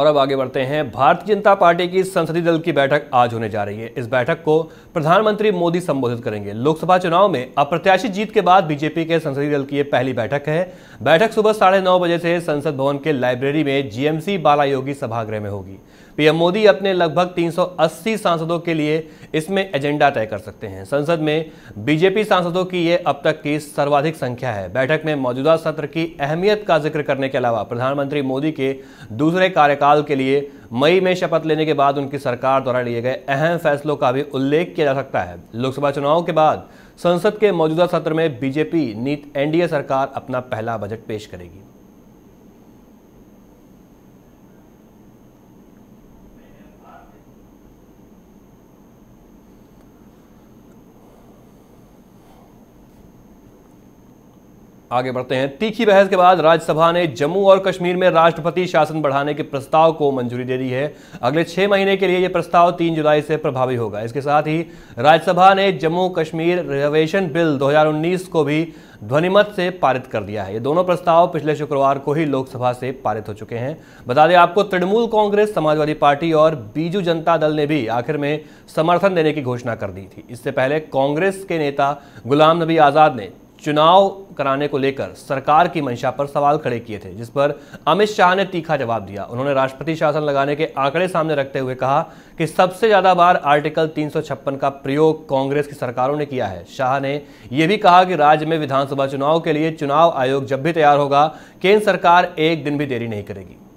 और अब आगे बढ़ते हैं भारतीय जनता पार्टी की संसदीय दल की बैठक आज होने जा रही है इस बैठक को प्रधानमंत्री मोदी संबोधित करेंगे लोकसभा चुनाव में अप्रत्याशित जीत के बाद बीजेपी के संसदीय दल की यह पहली बैठक है बैठक सुबह साढ़े नौ बजे से संसद भवन के लाइब्रेरी में जीएमसी बालायोगी सभागृह में होगी पीएम मोदी अपने लगभग 380 सांसदों के लिए इसमें एजेंडा तय कर सकते हैं संसद में बीजेपी सांसदों की यह अब तक की सर्वाधिक संख्या है बैठक में मौजूदा सत्र की अहमियत का जिक्र करने के अलावा प्रधानमंत्री मोदी के दूसरे कार्यकाल साल के लिए मई में शपथ लेने के बाद उनकी सरकार द्वारा लिए गए अहम फैसलों का भी उल्लेख किया जा सकता है लोकसभा चुनाव के बाद संसद के मौजूदा सत्र में बीजेपी नीत एनडीए सरकार अपना पहला बजट पेश करेगी आगे बढ़ते हैं तीखी बहस के बाद राज्यसभा ने जम्मू और कश्मीर में राष्ट्रपति शासन बढ़ाने के प्रस्ताव को मंजूरी दे दी है अगले छह महीने के लिए यह प्रस्ताव तीन जुलाई से प्रभावी होगा इसके साथ ही राज्यसभा ने जम्मू कश्मीर रिजर्वेशन बिल 2019 को भी ध्वनिमत से पारित कर दिया है ये दोनों प्रस्ताव पिछले शुक्रवार को ही लोकसभा से पारित हो चुके हैं बता दें आपको तृणमूल कांग्रेस समाजवादी पार्टी और बीजू जनता दल ने भी आखिर में समर्थन देने की घोषणा कर दी थी इससे पहले कांग्रेस के नेता गुलाम नबी आज़ाद ने चुनाव कराने को लेकर सरकार की मंशा पर सवाल खड़े किए थे जिस पर अमित शाह ने तीखा जवाब दिया उन्होंने राष्ट्रपति शासन लगाने के आंकड़े सामने रखते हुए कहा कि सबसे ज़्यादा बार आर्टिकल 356 का प्रयोग कांग्रेस की सरकारों ने किया है शाह ने यह भी कहा कि राज्य में विधानसभा चुनाव के लिए चुनाव आयोग जब भी तैयार होगा केंद्र सरकार एक दिन भी देरी नहीं करेगी